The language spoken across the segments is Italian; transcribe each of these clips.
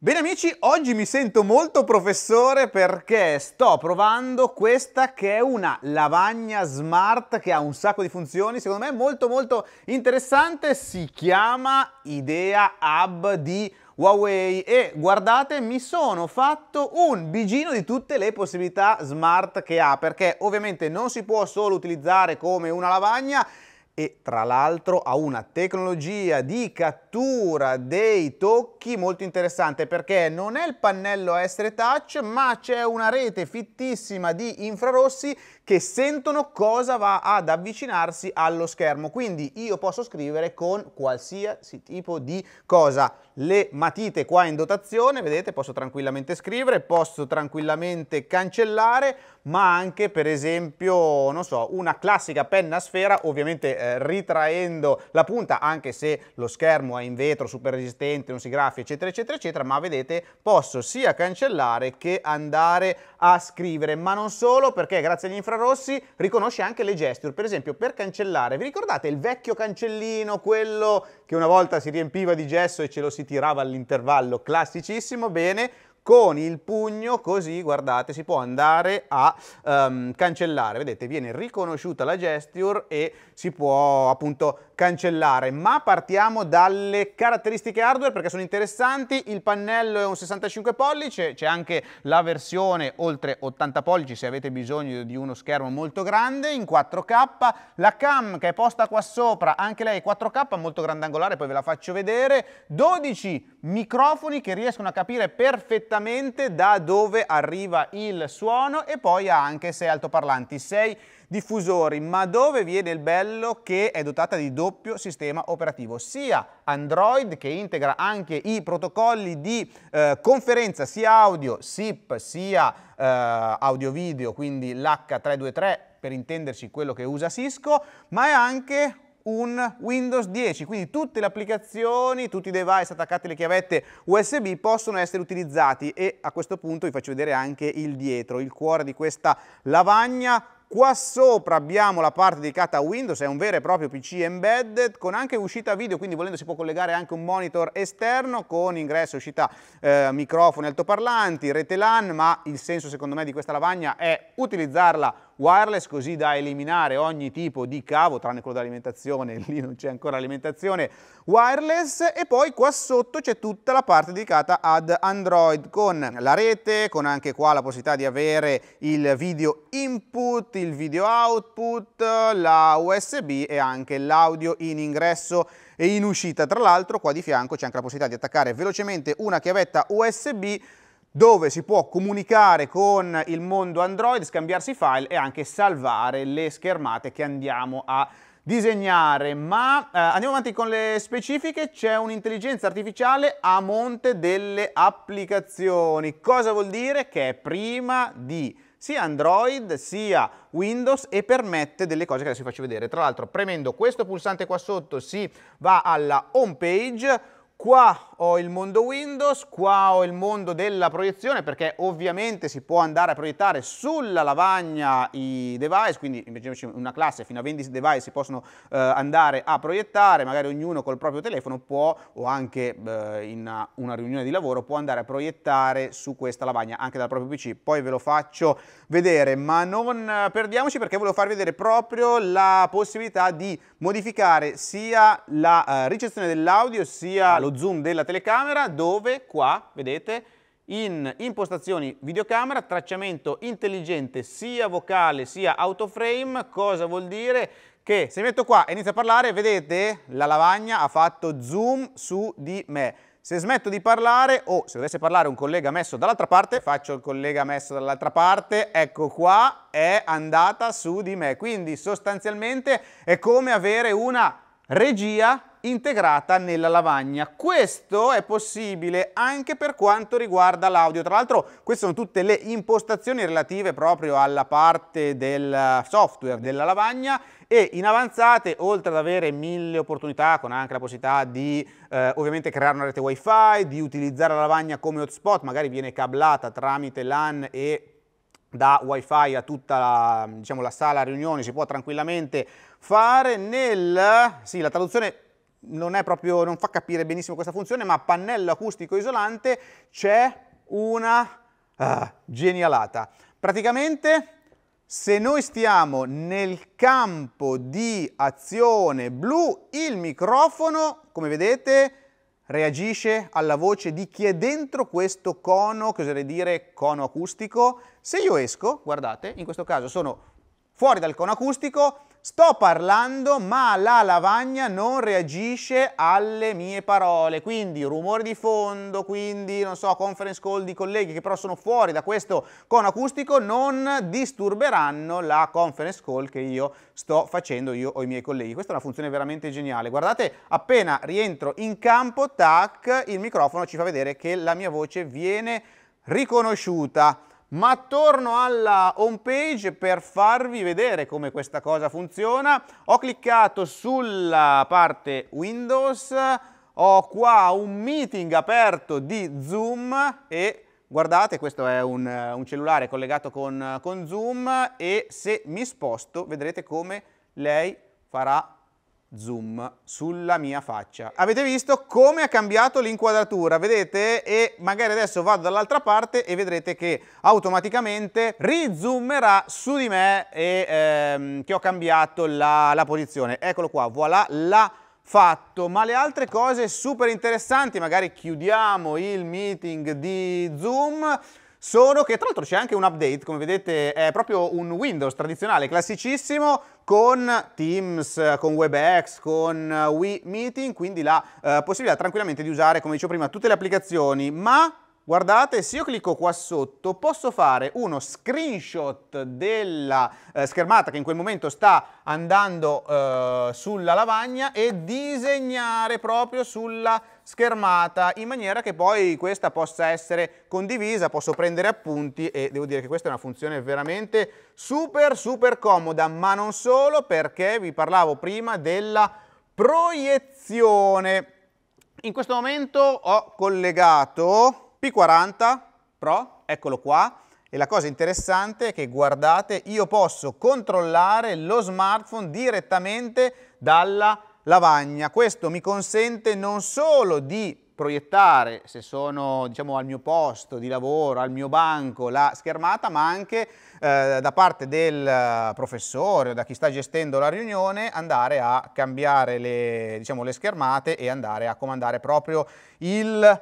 Bene amici, oggi mi sento molto professore perché sto provando questa che è una lavagna smart che ha un sacco di funzioni, secondo me molto molto interessante, si chiama Idea Hub di Huawei e guardate mi sono fatto un bigino di tutte le possibilità smart che ha perché ovviamente non si può solo utilizzare come una lavagna e tra l'altro ha una tecnologia di cattura dei tocchi molto interessante perché non è il pannello a essere touch ma c'è una rete fittissima di infrarossi che sentono cosa va ad avvicinarsi allo schermo. Quindi io posso scrivere con qualsiasi tipo di cosa. Le matite qua in dotazione, vedete, posso tranquillamente scrivere, posso tranquillamente cancellare, ma anche per esempio, non so, una classica penna sfera, ovviamente eh, ritraendo la punta, anche se lo schermo è in vetro, super resistente, non si graffia, eccetera, eccetera, eccetera, ma vedete, posso sia cancellare che andare a scrivere, ma non solo perché grazie agli infrarossi Rossi riconosce anche le gesture, per esempio per cancellare, vi ricordate il vecchio cancellino, quello che una volta si riempiva di gesso e ce lo si tirava all'intervallo, classicissimo, bene, con il pugno così guardate si può andare a um, cancellare vedete viene riconosciuta la gesture e si può appunto cancellare, ma partiamo dalle caratteristiche hardware perché sono interessanti, il pannello è un 65 pollici, c'è anche la versione oltre 80 pollici se avete bisogno di uno schermo molto grande in 4K, la cam che è posta qua sopra, anche lei è 4K, molto grandangolare, poi ve la faccio vedere, 12 microfoni che riescono a capire perfettamente da dove arriva il suono e poi ha anche 6 altoparlanti, 6 diffusori, ma dove viene il bello che è dotata di doppio sistema operativo, sia Android che integra anche i protocolli di eh, conferenza sia audio, SIP, sia eh, audio video, quindi l'H323 per intenderci quello che usa Cisco, ma è anche un Windows 10, quindi tutte le applicazioni, tutti i device attaccati alle chiavette USB possono essere utilizzati e a questo punto vi faccio vedere anche il dietro, il cuore di questa lavagna Qua sopra abbiamo la parte dedicata a Windows, è un vero e proprio PC embedded con anche uscita video, quindi volendo si può collegare anche un monitor esterno con ingresso e uscita eh, microfoni altoparlanti, rete LAN, ma il senso secondo me di questa lavagna è utilizzarla wireless così da eliminare ogni tipo di cavo, tranne quello dell'alimentazione, lì non c'è ancora alimentazione wireless e poi qua sotto c'è tutta la parte dedicata ad Android con la rete, con anche qua la possibilità di avere il video input, il video output, la USB e anche l'audio in ingresso e in uscita. Tra l'altro qua di fianco c'è anche la possibilità di attaccare velocemente una chiavetta USB dove si può comunicare con il mondo Android, scambiarsi file e anche salvare le schermate che andiamo a disegnare, ma eh, andiamo avanti con le specifiche, c'è un'intelligenza artificiale a monte delle applicazioni, cosa vuol dire? Che è prima di sia Android sia Windows e permette delle cose che adesso vi faccio vedere, tra l'altro premendo questo pulsante qua sotto si va alla home page, Qua ho il mondo Windows, qua ho il mondo della proiezione perché ovviamente si può andare a proiettare sulla lavagna i device, quindi immaginiamoci una classe fino a 20 device si possono eh, andare a proiettare, magari ognuno col proprio telefono può o anche eh, in una, riunione di lavoro può andare a proiettare su questa lavagna anche dal proprio PC, poi ve lo faccio vedere, ma non perdiamoci perché volevo farvi vedere proprio la possibilità di modificare sia la eh, ricezione dell'audio sia lo lo zoom della telecamera dove qua, vedete, in impostazioni videocamera, tracciamento intelligente sia vocale sia autoframe, cosa vuol dire? Che se metto qua e inizio a parlare, vedete, la lavagna ha fatto zoom su di me. Se smetto di parlare o se dovesse parlare un collega messo dall'altra parte, faccio il collega messo dall'altra parte, ecco qua, è andata su di me. Quindi sostanzialmente è come avere una regia integrata nella lavagna. Questo è possibile anche per quanto riguarda l'audio. Tra l'altro queste sono tutte le impostazioni relative proprio alla parte del software della lavagna e in avanzate, oltre ad avere mille opportunità, con anche la possibilità di eh, ovviamente creare una rete wifi, di utilizzare la lavagna come hotspot, magari viene cablata tramite LAN e da wifi a tutta la, diciamo, la sala riunioni si può tranquillamente fare nel, sì, la traduzione non, proprio, non fa capire benissimo questa funzione, ma pannello acustico isolante c'è una ah, genialata. Praticamente se noi stiamo nel campo di azione blu, il microfono, come vedete, reagisce alla voce di chi è dentro questo cono, che oserei dire cono acustico. Se io esco, guardate, in questo caso sono fuori dal cono acustico, Sto parlando ma la lavagna non reagisce alle mie parole, quindi rumore di fondo, quindi non so, conference call di colleghi che però sono fuori da questo cono acustico non disturberanno la conference call che io sto facendo io o i miei colleghi. Questa è una funzione veramente geniale. Guardate, appena rientro in campo, tac, il microfono ci fa vedere che la mia voce viene riconosciuta ma torno alla home page per farvi vedere come questa cosa funziona. Ho cliccato sulla parte Windows, ho qua un meeting aperto di Zoom e guardate questo è un, un cellulare collegato con, con Zoom e se mi sposto vedrete come lei farà zoom sulla mia faccia. Avete visto come ha cambiato l'inquadratura, vedete? E magari adesso vado dall'altra parte e vedrete che automaticamente rizoomerà su di me e ehm, che ho cambiato la, la posizione. Eccolo qua, voilà, l'ha fatto, ma le altre cose super interessanti, magari chiudiamo il meeting di Zoom, sono che tra l'altro c'è anche un update, come vedete è proprio un Windows tradizionale, classicissimo, con Teams, con WebEx, con WeMeeting, quindi la eh, possibilità tranquillamente di usare, come dicevo prima, tutte le applicazioni, ma Guardate, se io clicco qua sotto posso fare uno screenshot della eh, schermata che in quel momento sta andando eh, sulla lavagna e disegnare proprio sulla schermata in maniera che poi questa possa essere condivisa, posso prendere appunti e devo dire che questa è una funzione veramente super super comoda, ma non solo perché vi parlavo prima della proiezione. In questo momento ho collegato P40 Pro, eccolo qua, e la cosa interessante è che guardate, io posso controllare lo smartphone direttamente dalla lavagna. Questo mi consente non solo di proiettare, se sono diciamo, al mio posto di lavoro, al mio banco, la schermata, ma anche eh, da parte del eh, professore o da chi sta gestendo la riunione andare a cambiare le, diciamo, le schermate e andare a comandare proprio il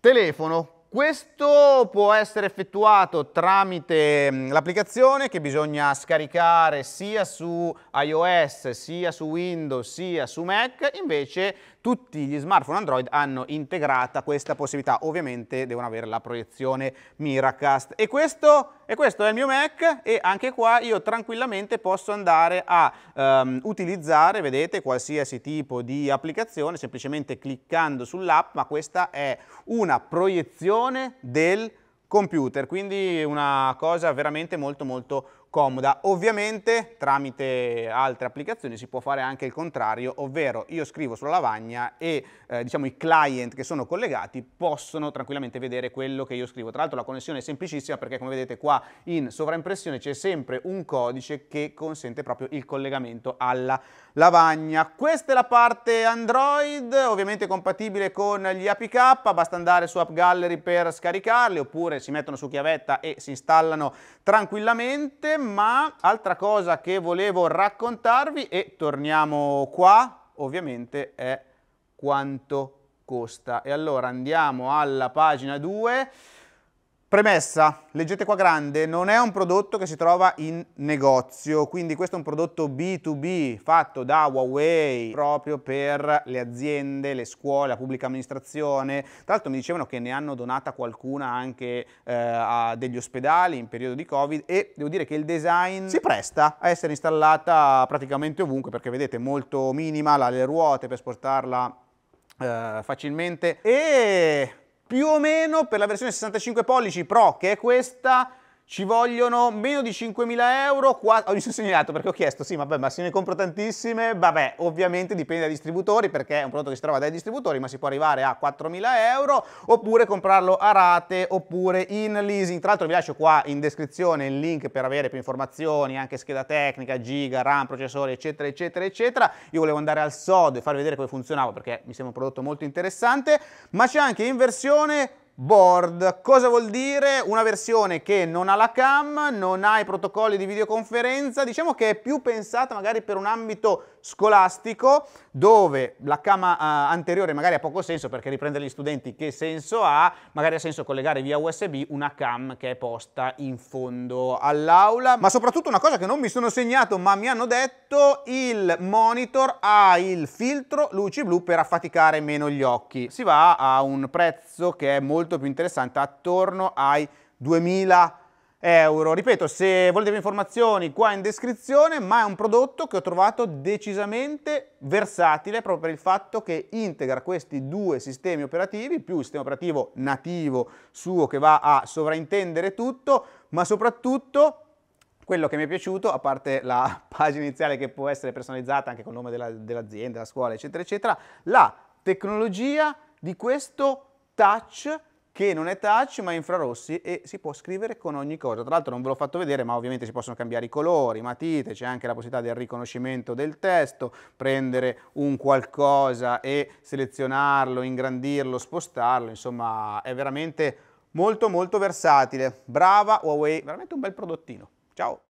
telefono questo può essere effettuato tramite mm, l'applicazione che bisogna scaricare sia su iOS, sia su Windows, sia su Mac, invece tutti gli smartphone Android hanno integrata questa possibilità, ovviamente devono avere la proiezione Miracast. E questo, e questo è il mio Mac e anche qua io tranquillamente posso andare a um, utilizzare, vedete, qualsiasi tipo di applicazione, semplicemente cliccando sull'app, ma questa è una proiezione gestione del computer, quindi una cosa veramente molto molto comoda. Ovviamente tramite altre applicazioni si può fare anche il contrario, ovvero io scrivo sulla lavagna e eh, diciamo i client che sono collegati possono tranquillamente vedere quello che io scrivo. Tra l'altro la connessione è semplicissima perché come vedete qua in sovraimpressione c'è sempre un codice che consente proprio il collegamento alla lavagna. Questa è la parte Android, ovviamente compatibile con gli APK, basta andare su App Gallery per scaricarli oppure si mettono su chiavetta e si installano tranquillamente ma altra cosa che volevo raccontarvi e torniamo qua, ovviamente, è quanto costa. E allora andiamo alla pagina 2. Premessa, leggete qua grande, non è un prodotto che si trova in negozio, quindi questo è un prodotto B2B fatto da Huawei proprio per le aziende, le scuole, la pubblica amministrazione. Tra l'altro mi dicevano che ne hanno donata qualcuna anche eh, a degli ospedali in periodo di Covid e devo dire che il design si presta a essere installata praticamente ovunque perché vedete molto minima, ha le ruote per spostarla eh, facilmente e più o meno per la versione 65 pollici Pro, che è questa, ci vogliono meno di 5.000 euro, qua... ho segnalato perché ho chiesto, sì vabbè ma se ne compro tantissime, vabbè ovviamente dipende dai distributori perché è un prodotto che si trova dai distributori ma si può arrivare a 4.000 euro oppure comprarlo a rate oppure in leasing, tra l'altro vi lascio qua in descrizione il link per avere più informazioni, anche scheda tecnica, giga, RAM, processori eccetera eccetera eccetera, io volevo andare al SOD e farvi vedere come funzionava perché mi sembra un prodotto molto interessante, ma c'è anche in versione board. Cosa vuol dire? Una versione che non ha la cam, non ha i protocolli di videoconferenza, diciamo che è più pensata magari per un ambito scolastico dove la cam uh, anteriore magari ha poco senso perché riprendere gli studenti che senso ha, magari ha senso collegare via USB una cam che è posta in fondo all'aula, ma soprattutto una cosa che non mi sono segnato ma mi hanno detto il monitor ha il filtro luci blu per affaticare meno gli occhi. Si va a un prezzo che è molto molto più interessante, attorno ai 2000 euro. Ripeto, se volete più informazioni qua in descrizione, ma è un prodotto che ho trovato decisamente versatile proprio per il fatto che integra questi due sistemi operativi, più il sistema operativo nativo suo che va a sovraintendere tutto, ma soprattutto quello che mi è piaciuto, a parte la pagina iniziale che può essere personalizzata anche col nome dell'azienda, dell della scuola, eccetera, eccetera, la tecnologia di questo touch che non è touch ma è infrarossi e si può scrivere con ogni cosa. Tra l'altro non ve l'ho fatto vedere ma ovviamente si possono cambiare i colori, matite, c'è anche la possibilità del riconoscimento del testo, prendere un qualcosa e selezionarlo, ingrandirlo, spostarlo, insomma è veramente molto molto versatile. Brava Huawei, veramente un bel prodottino. Ciao!